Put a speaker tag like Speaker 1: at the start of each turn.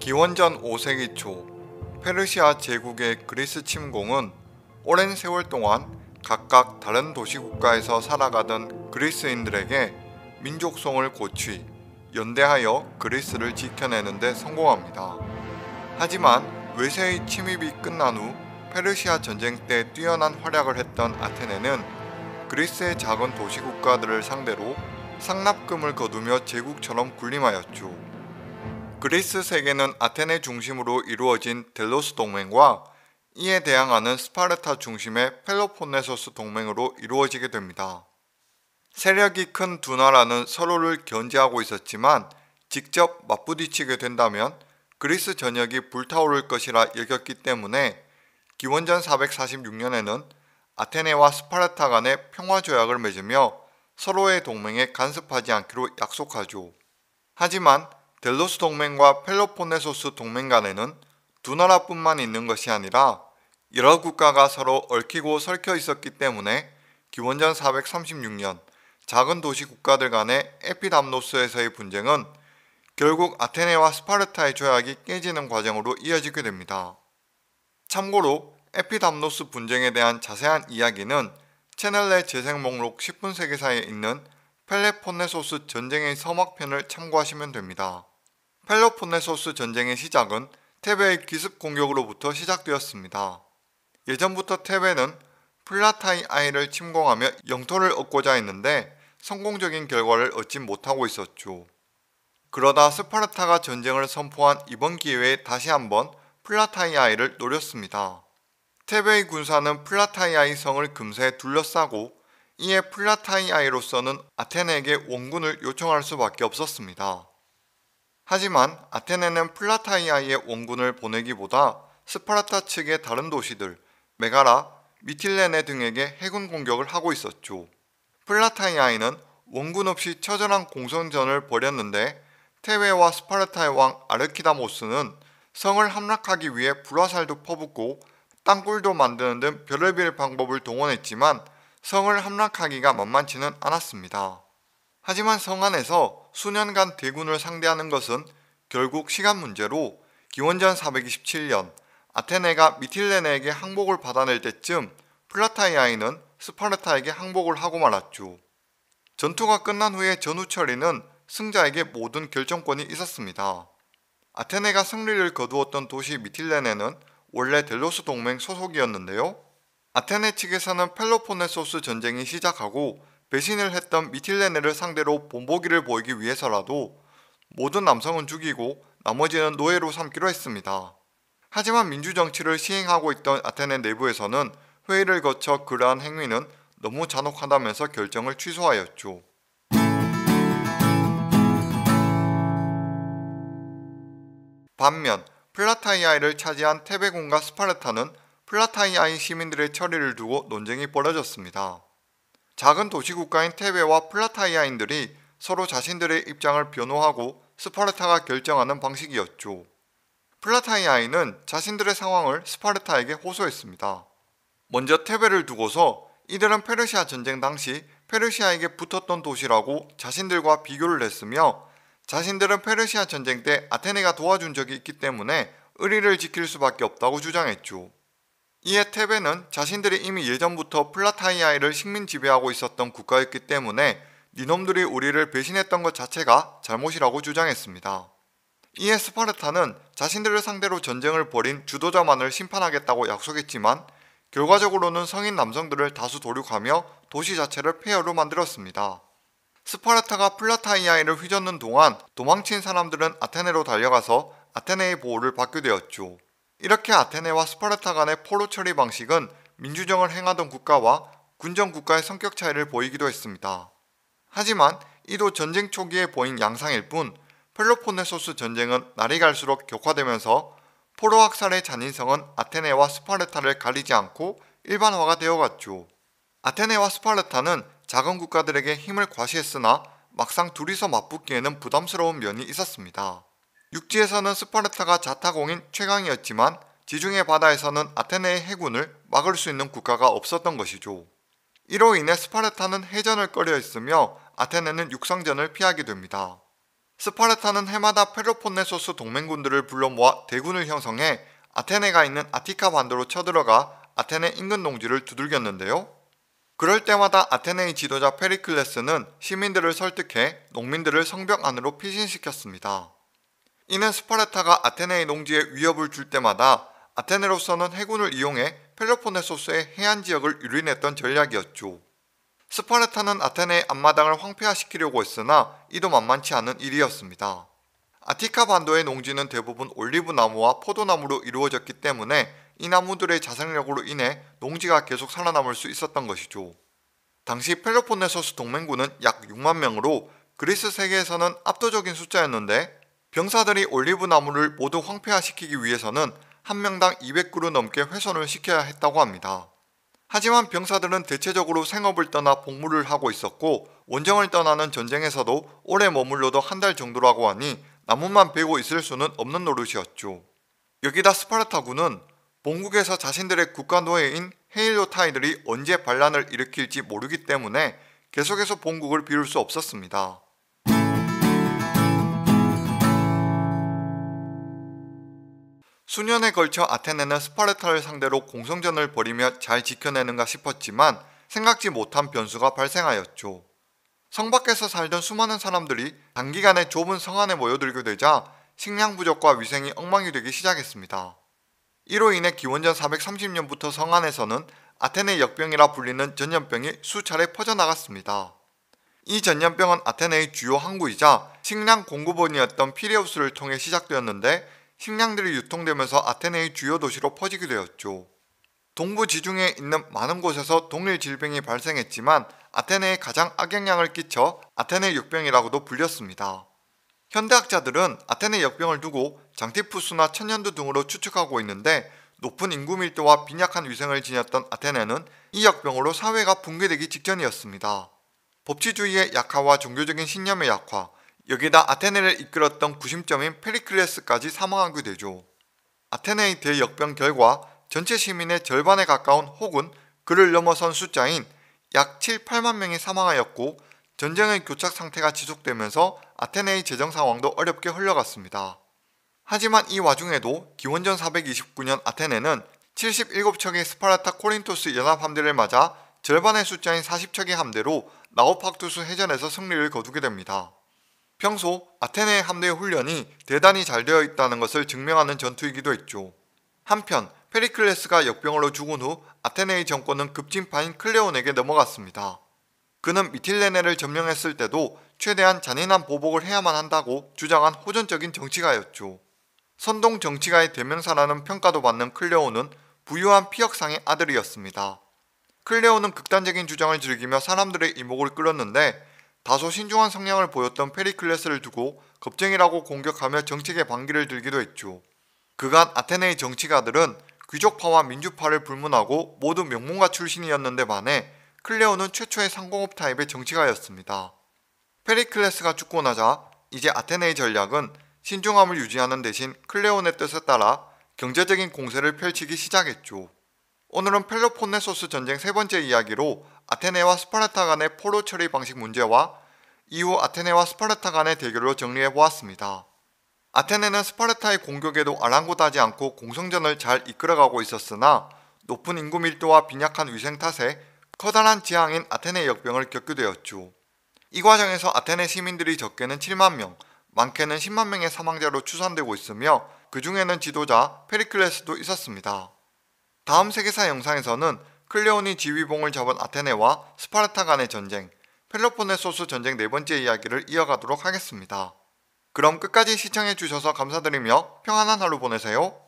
Speaker 1: 기원전 5세기 초 페르시아 제국의 그리스 침공은 오랜 세월 동안 각각 다른 도시국가에서 살아가던 그리스인들에게 민족성을 고취, 연대하여 그리스를 지켜내는데 성공합니다. 하지만 외세의 침입이 끝난 후 페르시아 전쟁 때 뛰어난 활약을 했던 아테네는 그리스의 작은 도시국가들을 상대로 상납금을 거두며 제국처럼 군림하였죠. 그리스 세계는 아테네 중심으로 이루어진 델로스 동맹과 이에 대항하는 스파르타 중심의 펠로폰네소스 동맹으로 이루어지게 됩니다. 세력이 큰 두 나라는 서로를 견제하고 있었지만 직접 맞부딪히게 된다면 그리스 전역이 불타오를 것이라 여겼기 때문에 기원전 446년에는 아테네와 스파르타 간의 평화 조약을 맺으며 서로의 동맹에 간섭하지 않기로 약속하죠. 하지만 델로스 동맹과 펠로폰네소스 동맹 간에는 두 나라뿐만 있는 것이 아니라 여러 국가가 서로 얽히고 설켜 있었기 때문에 기원전 436년 작은 도시 국가들 간의 에피담노스에서의 분쟁은 결국 아테네와 스파르타의 조약이 깨지는 과정으로 이어지게 됩니다. 참고로 에피담노스 분쟁에 대한 자세한 이야기는 채널 내 재생 목록 10분 세계사에 있는 펠레폰네소스 전쟁의 서막편을 참고하시면 됩니다. 펠로폰네소스 전쟁의 시작은 테베의 기습 공격으로부터 시작되었습니다. 예전부터 테베는 플라타이 아이를 침공하며 영토를 얻고자 했는데 성공적인 결과를 얻지 못하고 있었죠. 그러다 스파르타가 전쟁을 선포한 이번 기회에 다시 한번 플라타이아이를 노렸습니다. 테베의 군사는 플라타이아이 성을 금세 둘러싸고 이에 플라타이아이로서는 아테네에게 원군을 요청할 수밖에 없었습니다. 하지만 아테네는 플라타이아의 원군을 보내기보다 스파르타 측의 다른 도시들 메가라, 미틸레네 등에게 해군 공격을 하고 있었죠. 플라타이아이는 원군 없이 처절한 공성전을 벌였는데 테웨와 스파르타의 왕 아르키다모스는 성을 함락하기 위해 불화살도 퍼붓고 땅굴도 만드는 등 별의별 방법을 동원했지만 성을 함락하기가 만만치는 않았습니다. 하지만 성 안에서 수년간 대군을 상대하는 것은 결국 시간 문제로 기원전 427년 아테네가 미틸레네에게 항복을 받아낼 때쯤 플라타이아이는 스파르타에게 항복을 하고 말았죠. 전투가 끝난 후에 전후 처리는 승자에게 모든 결정권이 있었습니다. 아테네가 승리를 거두었던 도시 미틸레네는 원래 델로스 동맹 소속이었는데요. 아테네 측에서는 펠로폰네소스 전쟁이 시작하고 배신을 했던 미틸레네를 상대로 본보기를 보이기 위해서라도 모든 남성은 죽이고 나머지는 노예로 삼기로 했습니다. 하지만 민주정치를 시행하고 있던 아테네 내부에서는 회의를 거쳐 그러한 행위는 너무 잔혹하다면서 결정을 취소하였죠. 반면 플라타이아를 이 차지한 테베군과 스파르타는 플라타이아인 시민들의 처리를 두고 논쟁이 벌어졌습니다. 작은 도시국가인 테베와 플라타이아인들이 서로 자신들의 입장을 변호하고 스파르타가 결정하는 방식이었죠. 플라타이아인은 자신들의 상황을 스파르타에게 호소했습니다. 먼저 테베를 두고서 이들은 페르시아 전쟁 당시 페르시아에게 붙었던 도시라고 자신들과 비교를 했으며 자신들은 페르시아 전쟁 때 아테네가 도와준 적이 있기 때문에 의리를 지킬 수밖에 없다고 주장했죠. 이에 테베는 자신들이 이미 예전부터 플라타이아를 이 식민 지배하고 있었던 국가였기 때문에 니놈들이 우리를 배신했던 것 자체가 잘못이라고 주장했습니다. 이에 스파르타는 자신들을 상대로 전쟁을 벌인 주도자만을 심판하겠다고 약속했지만 결과적으로는 성인 남성들을 다수 도륙하며 도시 자체를 폐허로 만들었습니다. 스파르타가 플라타이아를 이 휘젓는 동안 도망친 사람들은 아테네로 달려가서 아테네의 보호를 받게 되었죠. 이렇게 아테네와 스파르타 간의 포로 처리 방식은 민주정을 행하던 국가와 군정 국가의 성격 차이를 보이기도 했습니다. 하지만 이도 전쟁 초기에 보인 양상일 뿐 펠로폰네소스 전쟁은 날이 갈수록 격화되면서 포로 학살의 잔인성은 아테네와 스파르타를 가리지 않고 일반화가 되어갔죠. 아테네와 스파르타는 작은 국가들에게 힘을 과시했으나 막상 둘이서 맞붙기에는 부담스러운 면이 있었습니다. 육지에서는 스파르타가 자타공인 최강이었지만 지중해 바다에서는 아테네의 해군을 막을 수 있는 국가가 없었던 것이죠. 이로 인해 스파르타는 해전을 꺼려했으며 아테네는 육상전을 피하게 됩니다. 스파르타는 해마다 페로폰네소스 동맹군들을 불러 모아 대군을 형성해 아테네가 있는 아티카 반도로 쳐들어가 아테네 인근 농지를 두들겼는데요. 그럴 때마다 아테네의 지도자 페리클레스는 시민들을 설득해 농민들을 성벽 안으로 피신시켰습니다. 이는 스파르타가 아테네의 농지에 위협을 줄 때마다 아테네로서는 해군을 이용해 펠로폰네소스의 해안 지역을 유린했던 전략이었죠. 스파르타는 아테네의 앞마당을 황폐화시키려고 했으나 이도 만만치 않은 일이었습니다. 아티카 반도의 농지는 대부분 올리브 나무와 포도나무로 이루어졌기 때문에 이 나무들의 자생력으로 인해 농지가 계속 살아남을 수 있었던 것이죠. 당시 펠로폰네소스 동맹군은 약 6만 명으로 그리스 세계에서는 압도적인 숫자였는데 병사들이 올리브 나무를 모두 황폐화시키기 위해서는 한 명당 200그루 넘게 훼손을 시켜야 했다고 합니다. 하지만 병사들은 대체적으로 생업을 떠나 복무를 하고 있었고 원정을 떠나는 전쟁에서도 오래 머물러도 한 달 정도라고 하니 나무만 베고 있을 수는 없는 노릇이었죠. 여기다 스파르타군은 본국에서 자신들의 국가노예인 헤일로타이들이 언제 반란을 일으킬지 모르기 때문에 계속해서 본국을 비울 수 없었습니다. 수년에 걸쳐 아테네는 스파르타를 상대로 공성전을 벌이며 잘 지켜내는가 싶었지만 생각지 못한 변수가 발생하였죠. 성 밖에서 살던 수많은 사람들이 단기간에 좁은 성 안에 모여들게 되자 식량 부족과 위생이 엉망이 되기 시작했습니다. 이로 인해 기원전 430년부터 성 안에서는 아테네 역병이라 불리는 전염병이 수차례 퍼져나갔습니다. 이 전염병은 아테네의 주요 항구이자 식량 공급원이었던 피레우스를 통해 시작되었는데 식량들이 유통되면서 아테네의 주요 도시로 퍼지게 되었죠. 동부 지중해에 있는 많은 곳에서 동일 질병이 발생했지만 아테네에 가장 악영향을 끼쳐 아테네 역병이라고도 불렸습니다. 현대학자들은 아테네 역병을 두고 장티푸스나 천연두 등으로 추측하고 있는데 높은 인구 밀도와 빈약한 위생을 지녔던 아테네는 이 역병으로 사회가 붕괴되기 직전이었습니다. 법치주의의 약화와 종교적인 신념의 약화, 여기다 아테네를 이끌었던 구심점인 페리클레스까지 사망하게 되죠. 아테네의 대역병 결과 전체 시민의 절반에 가까운 혹은 그를 넘어선 숫자인 약 7, 8만 명이 사망하였고 전쟁의 교착 상태가 지속되면서 아테네의 재정 상황도 어렵게 흘러갔습니다. 하지만 이 와중에도 기원전 429년 아테네는 77척의 스파르타 코린토스 연합함대를 맞아 절반의 숫자인 40척의 함대로 나우팍투스 해전에서 승리를 거두게 됩니다. 평소 아테네 함대 훈련이 대단히 잘 되어 있다는 것을 증명하는 전투이기도 했죠. 한편 페리클레스가 역병으로 죽은 후 아테네의 정권은 급진파인 클레온에게 넘어갔습니다. 그는 미틸레네를 점령했을 때도 최대한 잔인한 보복을 해야만 한다고 주장한 호전적인 정치가였죠. 선동 정치가의 대명사라는 평가도 받는 클레오는 부유한 피역상의 아들이었습니다. 클레오는 극단적인 주장을 즐기며 사람들의 이목을 끌었는데 다소 신중한 성향을 보였던 페리클레스를 두고 겁쟁이라고 공격하며 정책의 반기를 들기도 했죠. 그간 아테네의 정치가들은 귀족파와 민주파를 불문하고 모두 명문가 출신이었는데 반해 클레오는 최초의 상공업 타입의 정치가였습니다. 페리클레스가 죽고 나자 이제 아테네의 전략은 신중함을 유지하는 대신 클레온의 뜻에 따라 경제적인 공세를 펼치기 시작했죠. 오늘은 펠로폰네소스 전쟁 세 번째 이야기로 아테네와 스파르타 간의 포로 처리 방식 문제와 이후 아테네와 스파르타 간의 대결로 정리해 보았습니다. 아테네는 스파르타의 공격에도 아랑곳하지 않고 공성전을 잘 이끌어가고 있었으나 높은 인구 밀도와 빈약한 위생 탓에 커다란 지향인 아테네 역병을 겪게 되었죠. 이 과정에서 아테네 시민들이 적게는 7만 명, 많게는 10만 명의 사망자로 추산되고 있으며 그 중에는 지도자 페리클레스도 있었습니다. 다음 세계사 영상에서는 클레온이 지휘봉을 잡은 아테네와 스파르타 간의 전쟁, 펠로폰네소스 전쟁 네 번째 이야기를 이어가도록 하겠습니다. 그럼 끝까지 시청해주셔서 감사드리며 평안한 하루 보내세요.